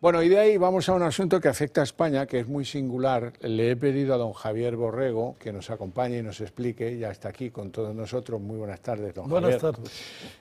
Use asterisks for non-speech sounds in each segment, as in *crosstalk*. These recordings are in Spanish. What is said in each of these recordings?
Bueno, y de ahí vamos a un asunto que afecta a España, que es muy singular. Le he pedido a don Javier Borrego que nos acompañe y nos explique. Ya está aquí con todos nosotros. Muy buenas tardes, don Javier. Buenas tardes.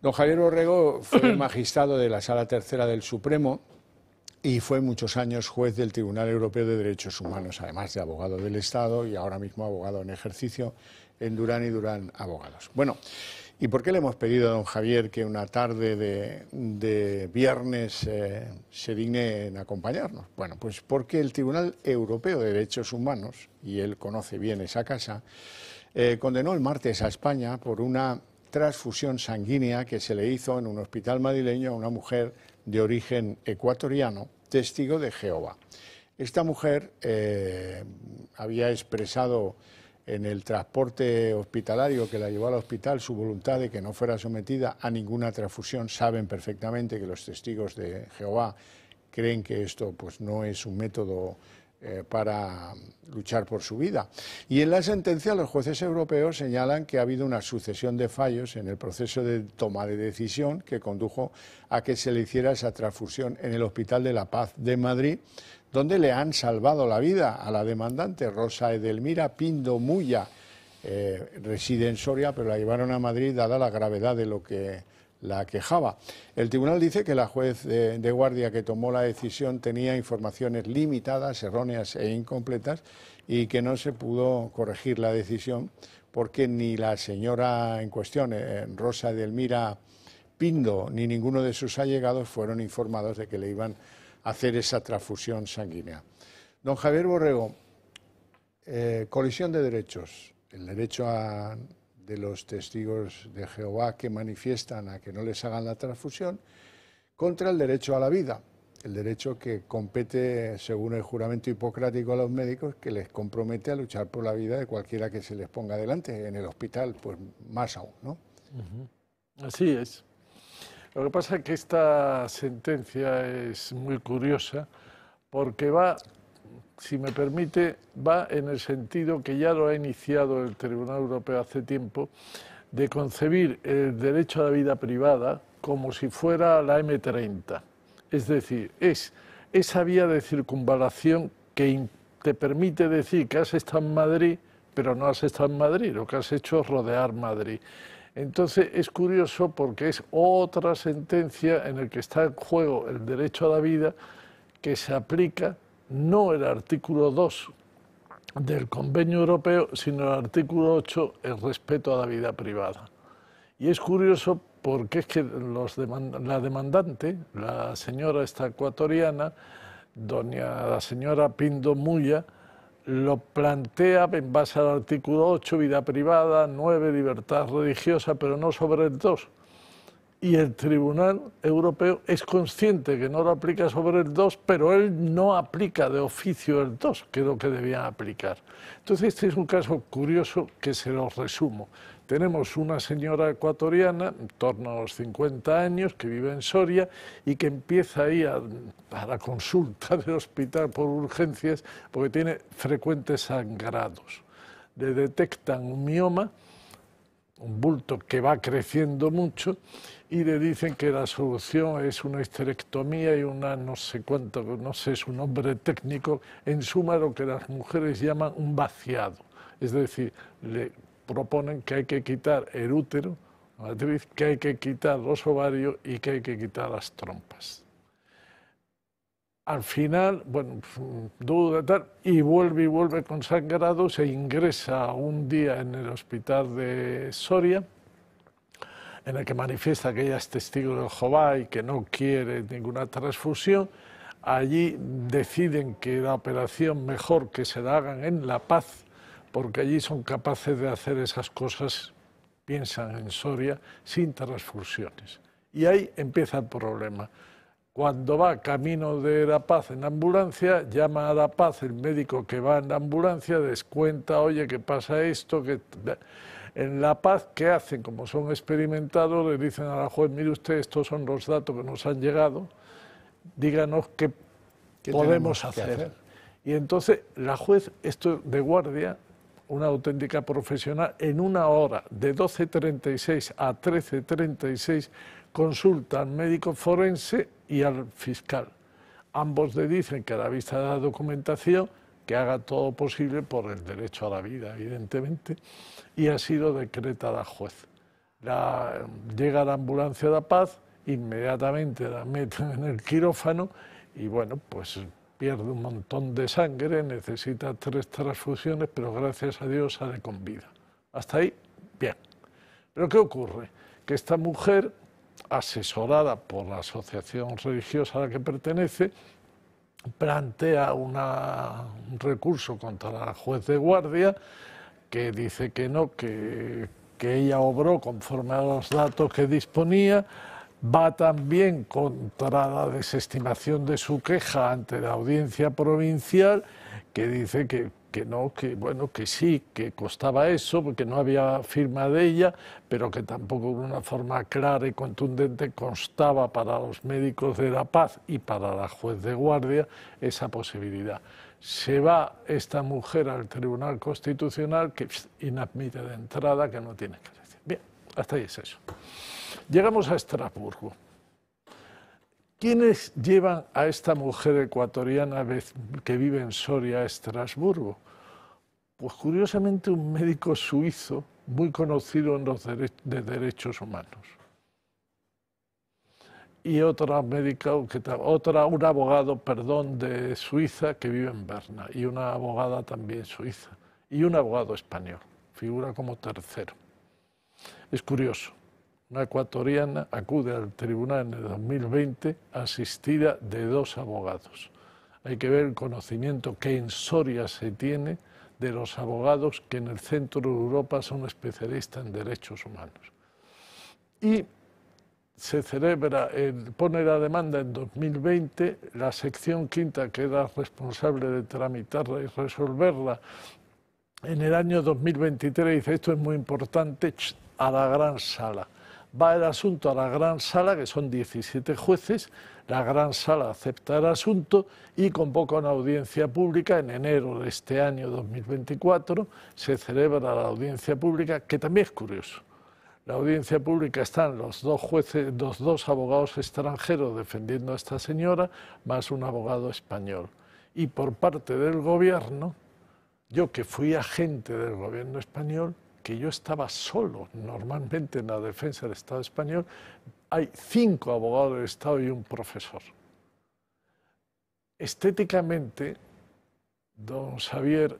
Don Javier Borrego fue *coughs* magistrado de la Sala Tercera del Supremo y fue muchos años juez del Tribunal Europeo de Derechos Humanos, además de abogado del Estado y ahora mismo abogado en ejercicio en Durán y Durán Abogados. Bueno. ¿Y por qué le hemos pedido a don Javier que una tarde de, viernes eh, se digne en acompañarnos? Bueno, pues porque el Tribunal Europeo de Derechos Humanos, y él conoce bien esa casa, eh, condenó el martes a España por una transfusión sanguínea que se le hizo en un hospital madrileño a una mujer de origen ecuatoriano, testigo de Jehová. Esta mujer eh, había expresado en el transporte hospitalario que la llevó al hospital su voluntad de que no fuera sometida a ninguna transfusión. Saben perfectamente que los testigos de Jehová creen que esto pues, no es un método eh, para luchar por su vida. Y en la sentencia los jueces europeos señalan que ha habido una sucesión de fallos en el proceso de toma de decisión que condujo a que se le hiciera esa transfusión en el Hospital de la Paz de Madrid donde le han salvado la vida a la demandante Rosa Edelmira Pindo Muya. Eh, reside en Soria, pero la llevaron a Madrid dada la gravedad de lo que la quejaba. El tribunal dice que la juez de, guardia que tomó la decisión tenía informaciones limitadas, erróneas e incompletas y que no se pudo corregir la decisión porque ni la señora en cuestión, eh, Rosa Edelmira Pindo, ni ninguno de sus allegados fueron informados de que le iban hacer esa transfusión sanguínea. Don Javier Borrego, eh, colisión de derechos, el derecho de los testigos de Jehová que manifiestan a que no les hagan la transfusión contra el derecho a la vida, el derecho que compete, según el juramento hipocrático a los médicos, que les compromete a luchar por la vida de cualquiera que se les ponga delante, en el hospital, pues más aún, ¿no? Así es. Lo que pasa es que esta sentencia es muy curiosa porque va, si me permite, va en el sentido que ya lo ha iniciado el Tribunal Europeo hace tiempo, de concebir el derecho a la vida privada como si fuera la M30. Es decir, es esa vía de circunvalación que te permite decir que has estado en Madrid, pero no has estado en Madrid, lo que has hecho es rodear Madrid. Entonces es curioso porque es otra sentencia en la que está en juego el derecho a la vida que se aplica no el artículo 2 del convenio europeo, sino el artículo 8, el respeto a la vida privada. Y es curioso porque es que la demandante, la señora esta ecuatoriana, doña la señora Pindo Muya, lo plantea en base al artículo 8, vida privada, 9, libertad religiosa, pero no sobre el 2. Y el Tribunal Europeo es consciente que no lo aplica sobre el 2, pero él no aplica de oficio el 2, que es lo que debían aplicar. Entonces, este es un caso curioso que se lo resumo. Tenemos una señora ecuatoriana, en torno a los 50 años, que vive en Soria y que empieza ahí a, a la consulta *laughs* del hospital por urgencias porque tiene frecuentes sangrados. Le detectan un mioma, un bulto que va creciendo mucho, y le dicen que la solución es una histerectomía y una no sé cuánto, no sé su nombre técnico, en suma lo que las mujeres llaman un vaciado. Es decir, le proponen que hay que quitar el útero, que hay que quitar los ovarios y que hay que quitar las trompas. Al final, bueno, pues, mm, duda tal, y vuelve y vuelve consagrado, se ingresa un día en el hospital de Soria, en el que manifiesta que ella es testigo de Jehová y que no quiere ninguna transfusión. Allí deciden que la operación mejor que se la hagan en La Paz, porque allí son capaces de hacer esas cosas, piensan en Soria, sin transfusiones. Y ahí empieza el problema. Cuando va camino de La Paz en ambulancia, llama a La Paz el médico que va en la ambulancia, descuenta, oye, qué pasa esto, En La Paz, ¿qué hacen? Como son experimentados, le dicen a la juez, mire usted, estos son los datos que nos han llegado, díganos qué, podemos hacer. Y entonces la juez, esto de guardia, una auténtica profesional, en una hora, de 12.36 a 13.36, consulta al médico forense y al fiscal. Ambos le dicen que a la vista de la documentación, que haga todo posible por el derecho a la vida, evidentemente, y ha sido decretada juez. llega la ambulancia de la paz, inmediatamente la meten en el quirófano y bueno, pues pierde un montón de sangre, necesita tres transfusiones, pero gracias a Dios sale con vida. Hasta ahí, bien. Pero ¿qué ocurre? Que esta mujer, asesorada por la asociación religiosa a la que pertenece, plantea un recurso contra la juez de guardia que dice que no, que, que ella obró conforme a los datos que disponía, va también contra la desestimación de su queja ante la audiencia provincial, que dice que, no, que bueno, que sí, que costaba eso, porque no había firma de ella, pero que tampoco de una forma clara y contundente constaba para los médicos de la paz y para la juez de guardia esa posibilidad. Se va esta mujer al Tribunal Constitucional que inadmite de entrada que no tiene que hasta ahí es eso. Llegamos a Estrasburgo. ¿Quiénes llevan a esta mujer ecuatoriana que vive en Soria a Estrasburgo? Pues curiosamente un médico suizo muy conocido en los de derechos humanos. Y otra médica, otra, un abogado, perdón, de Suiza que vive en Berna. Y una abogada también suiza. Y un abogado español. Figura como tercero. Es curioso, una ecuatoriana acude al tribunal en el 2020 asistida de dos abogados. Hay que ver el conocimiento que en Soria se tiene de los abogados que en el centro de Europa son especialistas en derechos humanos. Y se celebra, pone la demanda en 2020, la sección quinta queda responsable de tramitarla y resolverla. En el año 2023 dice, esto es muy importante, a la gran sala. Va el asunto a la gran sala, que son 17 jueces, la gran sala acepta el asunto y convoca una audiencia pública en enero de este año 2024, se celebra la audiencia pública, que también es curioso. La audiencia pública están los dos jueces, los dos abogados extranjeros defendiendo a esta señora, más un abogado español. Y por parte del gobierno, yo que fui agente del gobierno español, que yo estaba solo normalmente en la defensa del Estado español, hay cinco abogados del Estado y un profesor. Estéticamente, don Xavier,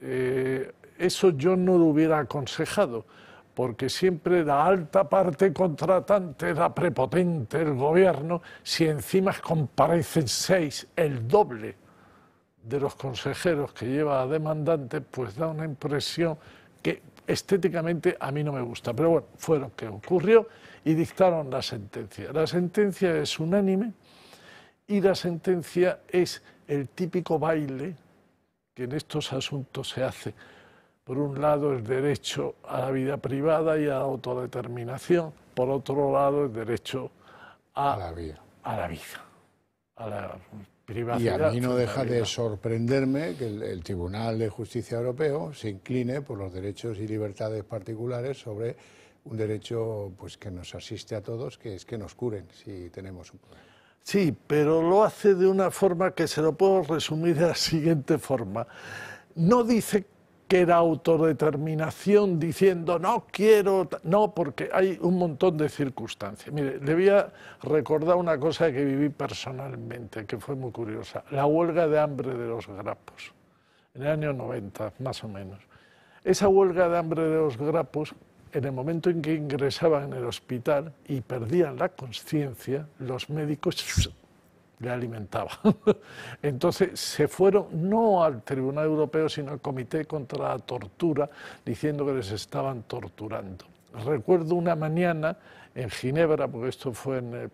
eh, eso yo no lo hubiera aconsejado, porque siempre la alta parte contratante, la prepotente, el gobierno, si encima comparecen seis, el doble de los consejeros que lleva a demandante, pues da una impresión que estéticamente a mí no me gusta, pero bueno, fue lo que ocurrió y dictaron la sentencia. La sentencia es unánime y la sentencia es el típico baile que en estos asuntos se hace. Por un lado, el derecho a la vida privada y a la autodeterminación, por otro lado, el derecho a, la vida y a mí no deja de sorprenderme que el, Tribunal de Justicia Europeo se incline por los derechos y libertades particulares sobre un derecho pues, que nos asiste a todos, que es que nos curen si tenemos un problema. Sí, pero lo hace de una forma que se lo puedo resumir de la siguiente forma. No dice que era autodeterminación diciendo no quiero, no, porque hay un montón de circunstancias. Mire, le voy a recordar una cosa que viví personalmente, que fue muy curiosa, la huelga de hambre de los grapos, en el año 90, más o menos. Esa huelga de hambre de los grapos, en el momento en que ingresaban en el hospital y perdían la conciencia, los médicos le alimentaba. *laughs* Entonces se fueron no al Tribunal Europeo, sino al Comité contra la Tortura, diciendo que les estaban torturando. Recuerdo una mañana en Ginebra, porque esto fue en, eh,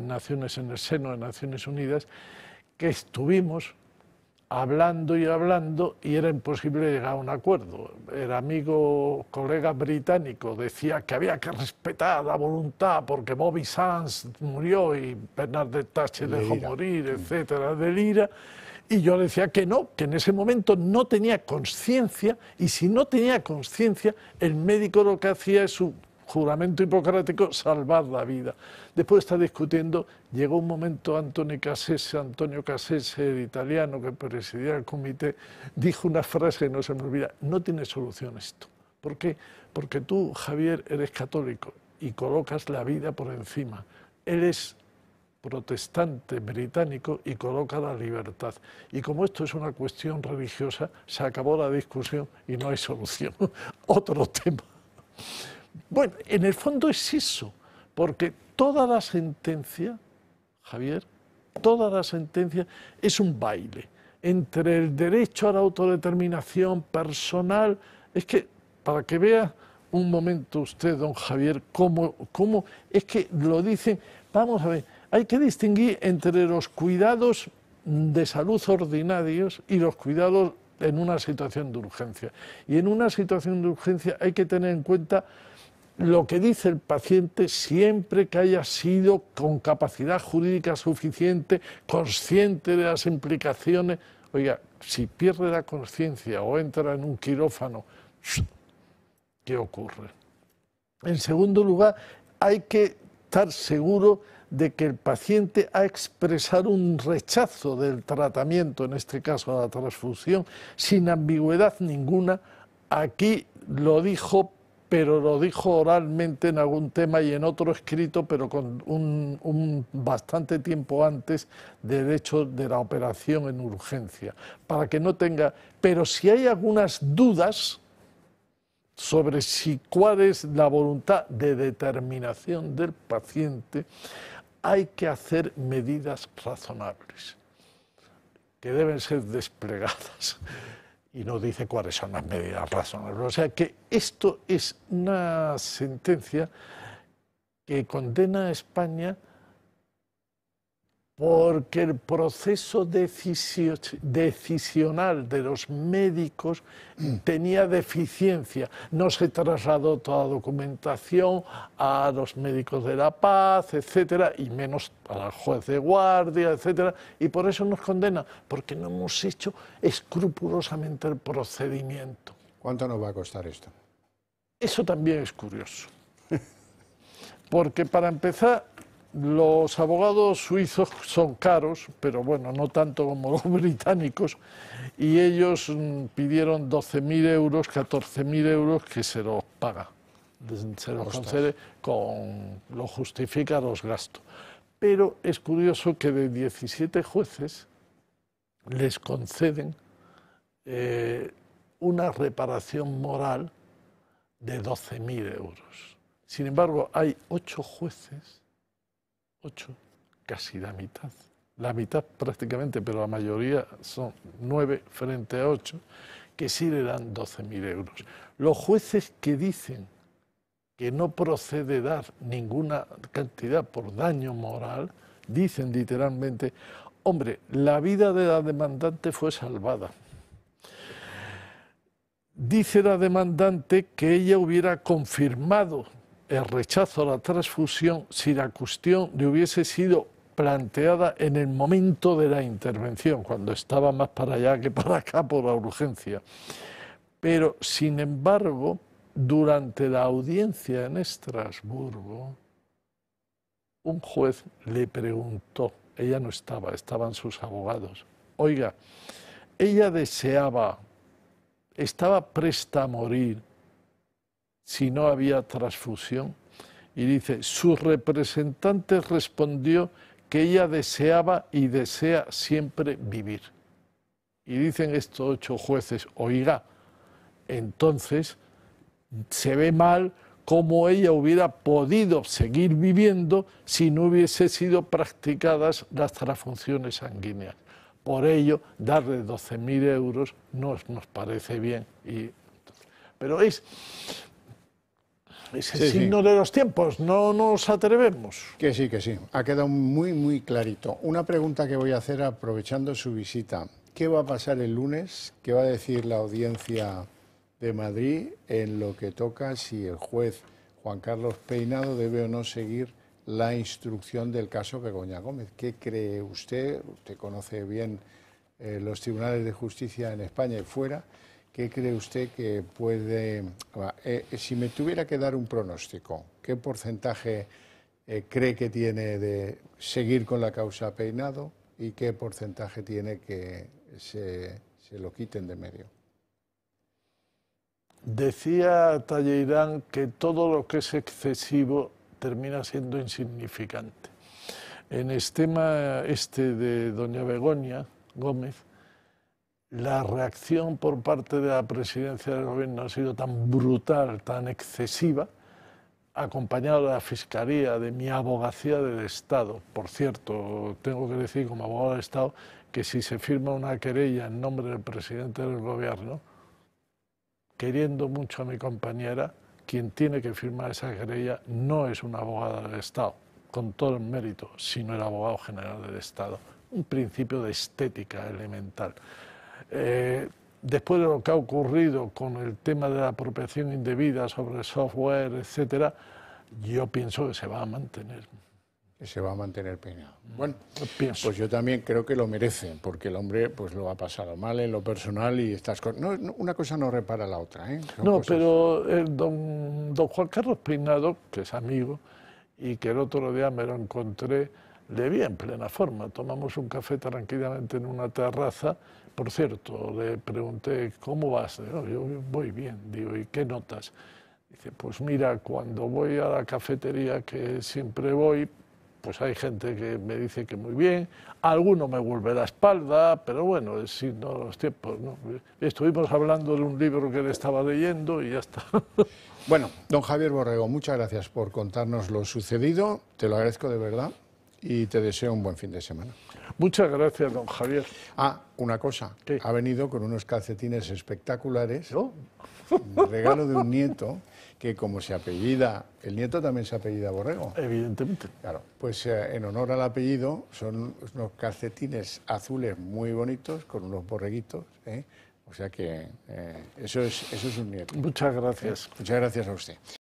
Naciones, en el seno de Naciones Unidas, que estuvimos hablando y hablando y era imposible llegar a un acuerdo. El amigo, colega británico decía que había que respetar la voluntad porque Bobby Sands murió y Bernard Tachi dejó morir, mm. etcétera, de Y yo decía que no, que en ese momento no tenía conciencia y si no tenía conciencia, el médico lo que hacía es su juramento hipocrático, salvar la vida. Después está discutiendo, llegó un momento Antonio Cassese, Antonio Cassese, el italiano que presidía el comité, dijo una frase que no se me olvida, no tiene solución esto. ¿Por qué? Porque tú, Javier, eres católico y colocas la vida por encima. Él es protestante británico y coloca la libertad. Y como esto es una cuestión religiosa, se acabó la discusión y no hay solución. *laughs* Otro tema. Bueno, en el fondo es eso, porque toda la sentencia, Javier, toda la sentencia es un baile entre el derecho a la autodeterminación personal. Es que, para que vea un momento usted, don Javier, cómo, cómo es que lo dicen, vamos a ver, hay que distinguir entre los cuidados de salud ordinarios y los cuidados en una situación de urgencia. Y en una situación de urgencia hay que tener en cuenta lo que dice el paciente siempre que haya sido con capacidad jurídica suficiente, consciente de las implicaciones. Oiga, si pierde la conciencia o entra en un quirófano, ¿qué ocurre? En segundo lugar, hay que estar seguro de que el paciente ha expresado un rechazo del tratamiento, en este caso la transfusión, sin ambigüedad ninguna. Aquí lo dijo pero lo dijo oralmente en algún tema y en otro escrito, pero con un, bastante tiempo antes de hecho de la operación en urgencia, para que no tenga... Pero si hay algunas dudas sobre si cuál es la voluntad de determinación del paciente, hay que hacer medidas razonables, que deben ser desplegadas y no dice cuáles son las medidas razonables. O sea que esto es una sentencia que condena a España porque el proceso decisional de los médicos tenía deficiencia. No se trasladó toda documentación a los médicos de la paz, etcétera, y menos al juez de guardia, etcétera, y por eso nos condena, porque no hemos hecho escrupulosamente el procedimiento. ¿Cuánto nos va a costar esto? Eso también es curioso. *laughs* Porque para empezar, los abogados suizos son caros, pero bueno, no tanto como los *laughs* británicos, y ellos mm, pidieron 12.000 euros, 14.000 euros que se los paga, se los concede, con, lo justifica los gastos. Pero es curioso que de 17 jueces les conceden eh, una reparación moral de 12.000 euros. Sin embargo, hay ocho jueces ocho, casi la mitad. La mitad prácticamente, pero la mayoría son nueve frente a ocho, que sí le dan 12.000 euros. Los jueces que dicen que no procede dar ninguna cantidad por daño moral, dicen literalmente, hombre, la vida de la demandante fue salvada. Dice la demandante que ella hubiera confirmado el rechazo a la transfusión si la cuestión le hubiese sido planteada en el momento de la intervención, cuando estaba más para allá que para acá por la urgencia. Pero, sin embargo, durante la audiencia en Estrasburgo, un juez le preguntó, ella no estaba, estaban sus abogados, oiga, ella deseaba, estaba presta a morir si no había transfusión. Y dice, su representante respondió que ella deseaba y desea siempre vivir. Y dicen estos ocho jueces, oiga, entonces se ve mal cómo ella hubiera podido seguir viviendo si no hubiese sido practicadas las transfunciones sanguíneas. Por ello, darle 12.000 euros no nos parece bien. Y, pero es, es el signo de los tiempos, no nos atrevemos. Que sí, que sí. Ha quedado muy, muy clarito. Una pregunta que voy a hacer aprovechando su visita. ¿Qué va a pasar el lunes? ¿Qué va a decir la audiencia de Madrid en lo que toca si el juez Juan Carlos Peinado debe o no seguir la instrucción del caso Begoña Gómez? ¿Qué cree usted? Usted conoce bien eh, los tribunales de justicia en España y fuera. ¿Qué cree usted que puede... Eh, si me tuviera que dar un pronóstico, ¿qué porcentaje eh, cree que tiene de seguir con la causa peinado y qué porcentaje tiene que se, lo quiten de medio? Decía Talleirán que todo lo que es excesivo termina siendo insignificante. En este tema este de doña Begoña Gómez, la reacción por parte de la presidencia del gobierno ha sido tan brutal, tan excesiva, acompañada de la Fiscalía, de mi abogacía del Estado. Por cierto, tengo que decir como abogado del Estado que si se firma una querella en nombre del presidente del gobierno, queriendo mucho a mi compañera, quien tiene que firmar esa querella no es una abogada del Estado, con todo el mérito, sino el abogado general del Estado. Un principio de estética elemental. Eh, después de lo que ha ocurrido con el tema de la apropiación indebida sobre software, etcétera, yo pienso que se va a mantener. Que se va a mantener peinado. Mm, bueno, pues yo también creo que lo merece, porque el hombre pues lo ha pasado mal en lo personal y estas cosas. No, una cosa no repara la otra. ¿eh? no, pero don, don Juan Carlos Peinado, que es amigo, y que el otro día me lo encontré, le vi en plena forma. Tomamos un café tranquilamente en una terraza. Por cierto, le pregunté, ¿cómo vas? yo voy bien. Digo, ¿y qué notas? Dice, pues mira, cuando voy a la cafetería que siempre voy, pues hay gente que me dice que muy bien, alguno me vuelve la espalda, pero bueno, es signo de los tiempos. Estuvimos hablando de un libro que le estaba leyendo y ya está. Bueno, don Javier Borrego, muchas gracias por contarnos lo sucedido, te lo agradezco de verdad y te deseo un buen fin de semana. Muchas gracias, don Javier. Ah, una cosa. Ha venido con unos calcetines espectaculares. ¿No? Regalo de un nieto que como se apellida, el nieto también se apellida Borrego. Evidentemente. Claro, pues eh, en honor al apellido son unos calcetines azules muy bonitos con unos borreguitos. ¿eh? O sea que eh, eso, es, eso es un nieto. Muchas gracias. muchas gracias a usted.